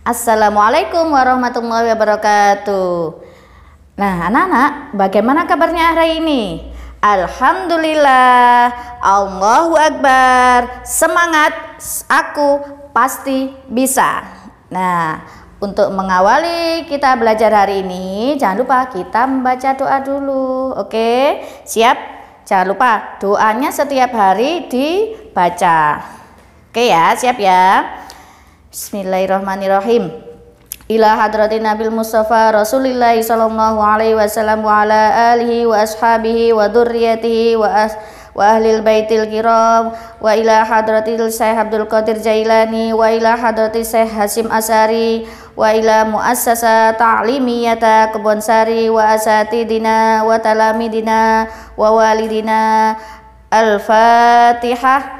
Assalamualaikum warahmatullahi wabarakatuh. Nah, anak-anak, bagaimana kabarnya hari ini? Alhamdulillah, Allahu Akbar, semangat, aku pasti bisa. Nah, untuk mengawali kita belajar hari ini, jangan lupa kita membaca doa dulu. Oke, siap? Jangan lupa doanya setiap hari dibaca. Oke ya, siap ya. Bismillahirrahmanirrahim. Ila hadratin Nabil Mustafa Rasulillah sallallahu alaihi wasallam wa ala alihi wa ashabihi wa dzurriyyatihi wa as wa ahlil baitil kiram wa ila hadratil Syekh Abdul Qadir Jailani wa ila hadratil Syekh Hasim Asari wa ila muassasa ta'limiyata Kebonsari wa asatidina wa talamidina wa walidina al-fatihah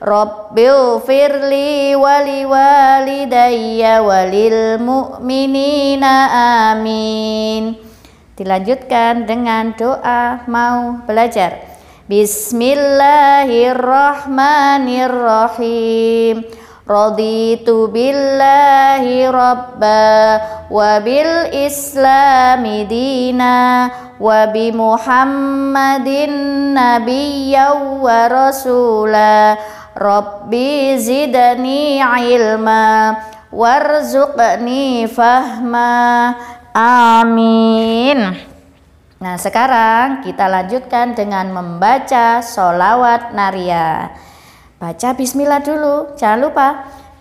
Rabbil firli wali walidayya walil mu'minina amin Dilanjutkan dengan doa mau belajar Bismillahirrahmanirrahim Raditu billahi rabba wa bil islami dina وبمحمد wa ورسولا ربي zidani ilma warzuqni fahma amin nah sekarang kita lanjutkan dengan membaca solawat naria baca bismillah dulu jangan lupa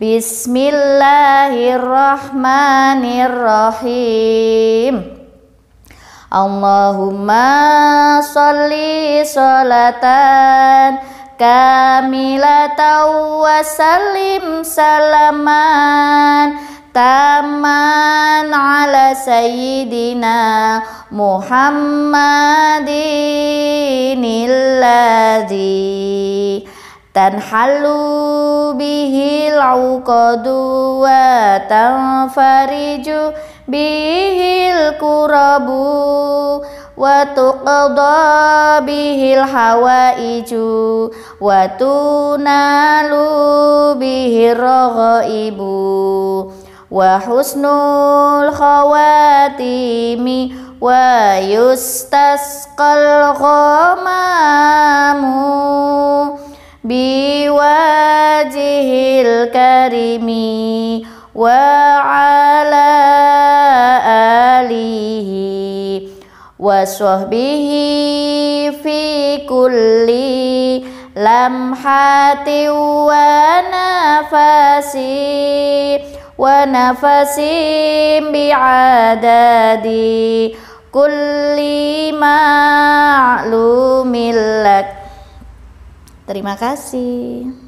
bismillahirrahmanirrahim Allahumma sholli sholatan kamilatan wa sallim salaman taman ala sayyidina Muhammadinilladzi dan tanhalu bihil uqadu wa tanfariju bihil kurabu wa tuqadha bihil hawaiju wa tunalu bihir raghaibu wa husnul khawatimi wa yustasqal ghamamu biwajihil karimi وعلى آله وصحبه في كل لمحة ونفس ونفس بعدد كل ma لك Terima kasih.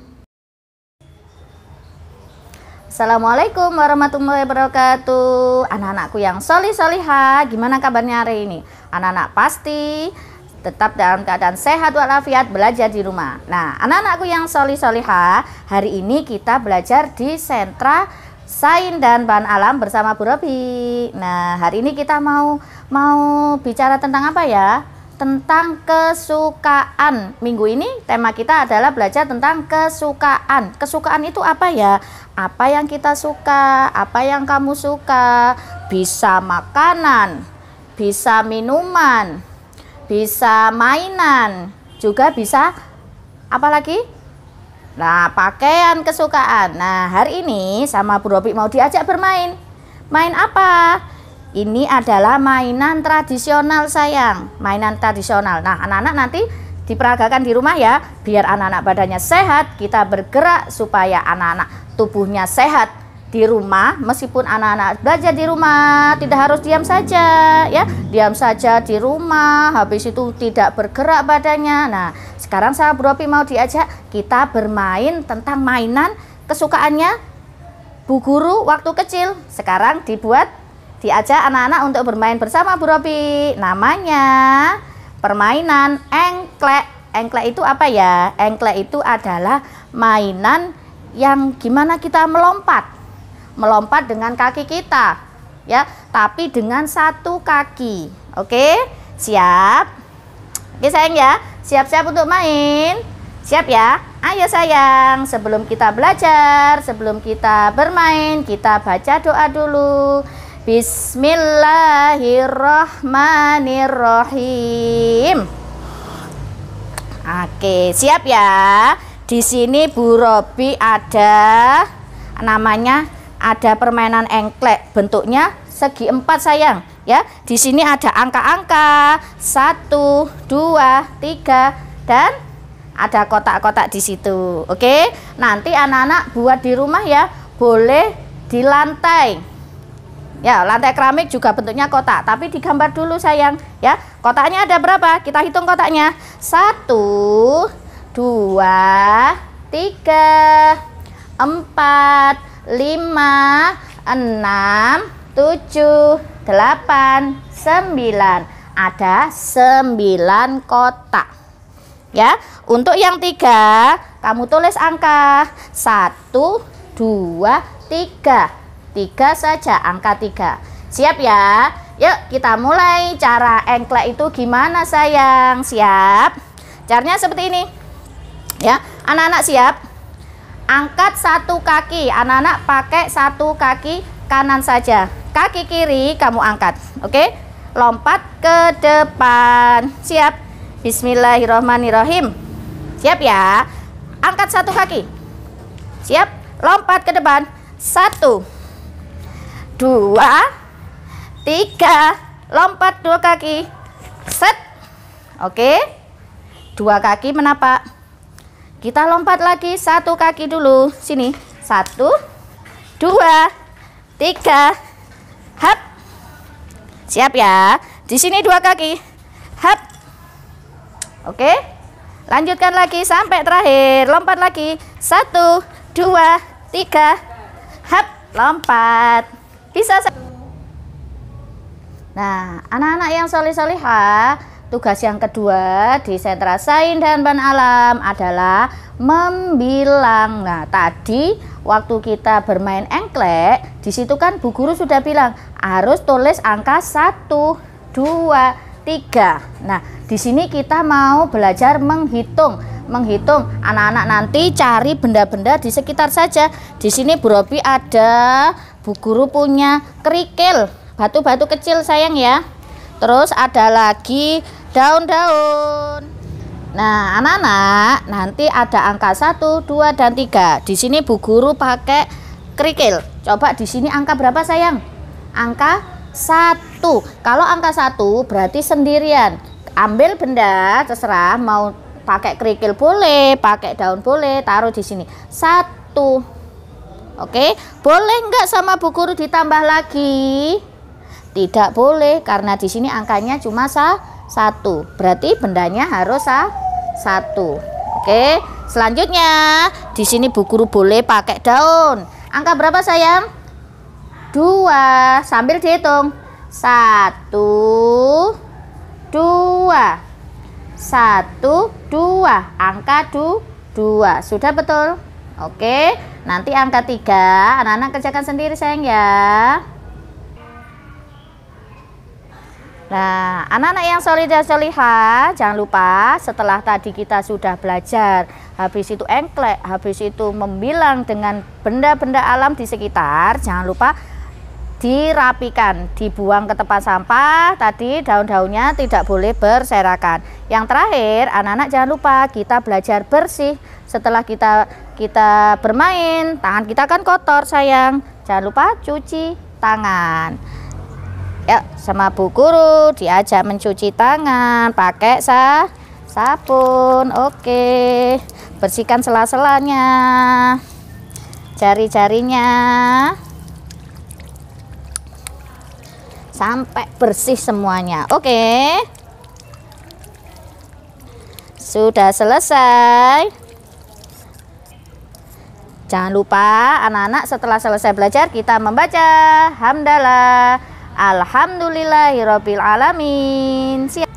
Assalamualaikum warahmatullahi wabarakatuh Anak-anakku yang soli soliha Gimana kabarnya hari ini? Anak-anak pasti tetap dalam keadaan sehat walafiat belajar di rumah Nah anak-anakku yang soli soliha Hari ini kita belajar di sentra Sain dan Bahan Alam bersama Bu Robi Nah hari ini kita mau mau bicara tentang apa ya? tentang kesukaan. Minggu ini tema kita adalah belajar tentang kesukaan. Kesukaan itu apa ya? Apa yang kita suka, apa yang kamu suka. Bisa makanan, bisa minuman, bisa mainan, juga bisa apa lagi? Nah, pakaian kesukaan. Nah, hari ini sama Bu Robi mau diajak bermain. Main apa? Ini adalah mainan tradisional sayang, mainan tradisional. Nah, anak-anak nanti diperagakan di rumah ya, biar anak-anak badannya sehat, kita bergerak supaya anak-anak tubuhnya sehat di rumah meskipun anak-anak belajar di rumah tidak harus diam saja ya diam saja di rumah habis itu tidak bergerak badannya nah sekarang saya Bropi mau diajak kita bermain tentang mainan kesukaannya Bu Guru waktu kecil sekarang dibuat Diajak anak-anak untuk bermain bersama Bu Robi. Namanya permainan engklek. Engklek itu apa ya? Engklek itu adalah mainan yang gimana kita melompat. Melompat dengan kaki kita, ya, tapi dengan satu kaki. Oke, siap? Oke, sayang ya. Siap-siap untuk main. Siap ya? Ayo sayang, sebelum kita belajar, sebelum kita bermain, kita baca doa dulu. Bismillahirrahmanirrahim. Oke, siap ya. Di sini Bu Robi ada namanya ada permainan engklek, bentuknya segi empat sayang. Ya, di sini ada angka-angka satu, dua, tiga, dan ada kotak-kotak di situ. Oke, nanti anak-anak buat di rumah ya, boleh di lantai Ya, lantai keramik juga bentuknya kotak, tapi digambar dulu sayang. Ya, kotaknya ada berapa? Kita hitung kotaknya. Satu, dua, tiga, empat, lima, enam, tujuh, delapan, sembilan. Ada sembilan kotak. Ya, untuk yang tiga, kamu tulis angka satu, dua, tiga tiga saja angka tiga siap ya yuk kita mulai cara engklek itu gimana sayang siap caranya seperti ini ya anak-anak siap angkat satu kaki anak-anak pakai satu kaki kanan saja kaki kiri kamu angkat oke lompat ke depan siap bismillahirrohmanirrohim siap ya angkat satu kaki siap lompat ke depan satu dua tiga lompat dua kaki set oke dua kaki menapak kita lompat lagi satu kaki dulu sini satu dua tiga hap siap ya di sini dua kaki hap oke lanjutkan lagi sampai terakhir lompat lagi satu dua tiga hap lompat bisa. Nah, anak-anak yang soli-soliha tugas yang kedua di sentra sain dan ban alam adalah membilang. Nah, tadi waktu kita bermain engklek, disitu kan Bu Guru sudah bilang harus tulis angka 1, 2, 3. Nah, di sini kita mau belajar menghitung menghitung anak-anak nanti cari benda-benda di sekitar saja. Di sini Bu Robi ada Bu guru punya kerikil, batu-batu kecil sayang ya. Terus ada lagi daun-daun. Nah, anak-anak, nanti ada angka 1, 2, dan 3. Di sini Bu guru pakai kerikil. Coba di sini angka berapa sayang? Angka 1. Kalau angka 1 berarti sendirian. Ambil benda terserah mau pakai kerikil boleh, pakai daun boleh, taruh di sini. 1 Oke, boleh nggak sama Bu Guru ditambah lagi? Tidak boleh karena di sini angkanya cuma satu. Berarti bendanya harus satu. Oke, selanjutnya di sini Bu Guru boleh pakai daun. Angka berapa sayang? Dua. Sambil dihitung. Satu, dua, satu, dua. Angka du, dua. Sudah betul? Oke. Nanti angka 3 anak-anak kerjakan sendiri sayang ya. Nah, anak-anak yang solid dan solihah, jangan lupa setelah tadi kita sudah belajar, habis itu engklek, habis itu membilang dengan benda-benda alam di sekitar, jangan lupa dirapikan, dibuang ke tempat sampah. Tadi daun-daunnya tidak boleh berserakan. Yang terakhir, anak-anak jangan lupa kita belajar bersih. Setelah kita kita bermain, tangan kita kan kotor, sayang. Jangan lupa cuci tangan. Ya, sama Bu Guru diajak mencuci tangan pakai sah sabun Oke. Bersihkan sela-selanya. Jari-jarinya. sampai bersih semuanya oke sudah selesai jangan lupa anak-anak setelah selesai belajar kita membaca hamdalah alhamdulillahirabbil alamin Siap.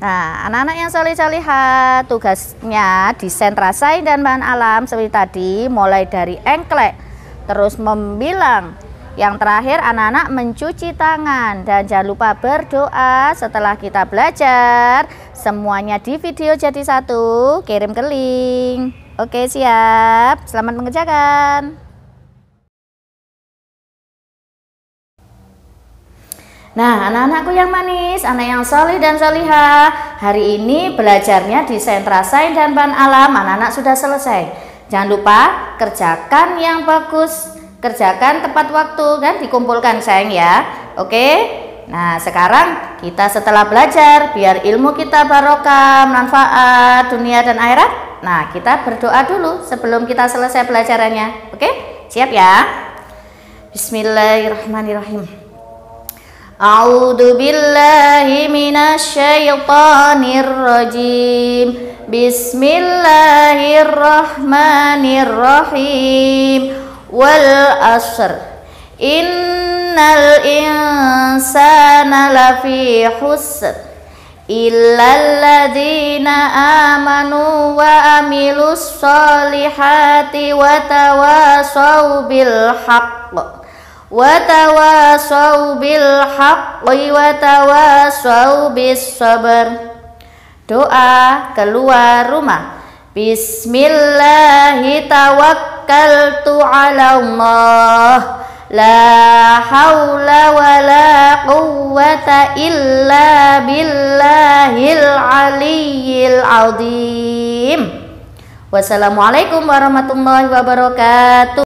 Nah, anak-anak yang soleh lihat tugasnya desain rasa dan bahan alam seperti tadi, mulai dari engklek, terus membilang, yang terakhir anak-anak mencuci tangan dan jangan lupa berdoa setelah kita belajar. Semuanya di video jadi satu, kirim ke link. Oke siap, selamat mengerjakan. Nah anak-anakku yang manis, anak yang solih dan soliha Hari ini belajarnya di sentra sains dan ban alam Anak-anak sudah selesai Jangan lupa kerjakan yang bagus kerjakan tepat waktu kan dikumpulkan sayang ya oke nah sekarang kita setelah belajar biar ilmu kita barokah manfaat dunia dan akhirat nah kita berdoa dulu sebelum kita selesai pelajarannya oke siap ya Bismillahirrahmanirrahim A'udzu billahi minasyaitonir rajim Bismillahirrahmanirrahim wal asr innal insana lafi husr illal ladzina amanu wa amilus solihati wa tawasaw bil haqq watawasau bil wa tawasaw bis sabar doa keluar rumah Bismillahirrahmanirrahim. توكلت على الله لا حول ولا قوة إلا بالله العلي العظيم والسلام عليكم ورحمة الله وبركاته